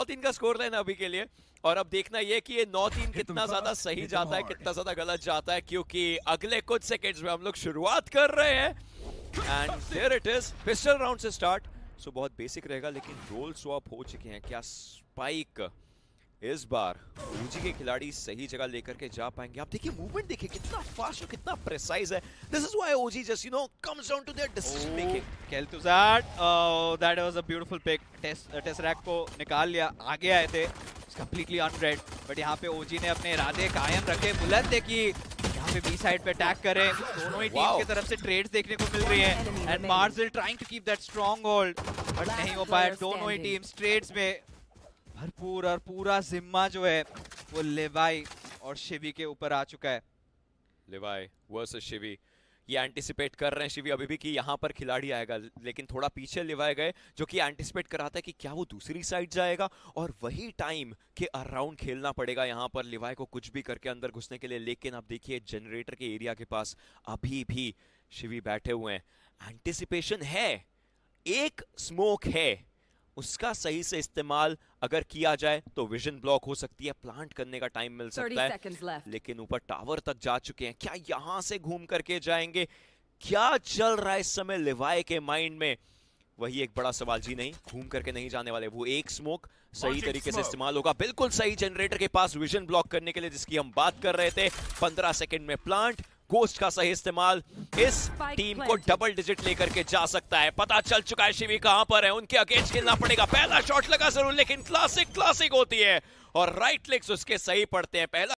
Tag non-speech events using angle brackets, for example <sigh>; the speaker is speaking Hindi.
नौ तीन का स्कोर लेना अभी के लिए और अब देखना यह कि ये नौ <laughs> तीन कितना ज्यादा सही जाता है कितना ज्यादा गलत जाता है क्योंकि अगले कुछ सेकेंड्स में हम लोग शुरुआत कर रहे हैं and it is pistol round से स्टार्ट सो बहुत बेसिक रहेगा लेकिन रोल स्वॉप हो चुके हैं क्या स्पाइक इस बार रूजी के खिलाड़ी सही जगह लेकर के जा पाएंगे आप देखिए मूवमेंट देखिए कितना फास्ट और कितना प्रेसाइज है this is why OG just you know comes down to their decision making केल्टुजार्ड that was a beautiful pick test test rack को निकाल लिया आगे आए थे कंप्लीटली अनरेड बट यहां पे ओजी ने अपने इरादे कायम रखे बुलंद देखी यहां पे बी साइड पे अटैक करें दोनों ही टीम की तरफ से ट्रेड्स देखने को मिल रही है and Marcel trying to keep that strong hold but नहीं हो पाया दोनों ही टीम ट्रेड्स में भरपूर और पूरा जिम्मा जो है वो लेवाई और शिवी के ऊपर आ चुका है लेवाई वर्सेस शिवी ये एंटिसिपेट कर रहे हैं शिवी अभी भी कि यहाँ पर खिलाड़ी आएगा लेकिन थोड़ा पीछे लिवाए गए जो कि एंटिसिपेट कराता है कि क्या वो दूसरी साइड जाएगा और वही टाइम के अराउंड खेलना पड़ेगा यहाँ पर लिवाए को कुछ भी करके अंदर घुसने के लिए लेकिन आप देखिए जनरेटर के एरिया के पास अभी भी शिवी बैठे हुए हैं एंटिसिपेशन है एक स्मोक है उसका सही से इस्तेमाल अगर किया जाए तो विजन ब्लॉक हो सकती है प्लांट करने का टाइम मिल सकता है लेकिन ऊपर टावर तक जा चुके हैं क्या यहां से घूम करके जाएंगे क्या चल रहा है इस समय लिवाय के माइंड में वही एक बड़ा सवाल जी नहीं घूम करके नहीं जाने वाले वो एक स्मोक सही तरीके से इस्तेमाल होगा बिल्कुल सही जनरेटर के पास विजन ब्लॉक करने के लिए जिसकी हम बात कर रहे थे पंद्रह सेकंड में प्लांट गोस्ट का सही इस्तेमाल इस टीम को डबल डिजिट लेकर के जा सकता है पता चल चुका है शिवी कहां पर है उनके अगेंस्ट खेलना पड़ेगा पहला शॉट लगा जरूर लेकिन क्लासिक क्लासिक होती है और राइट लेग्स उसके सही पड़ते हैं पहला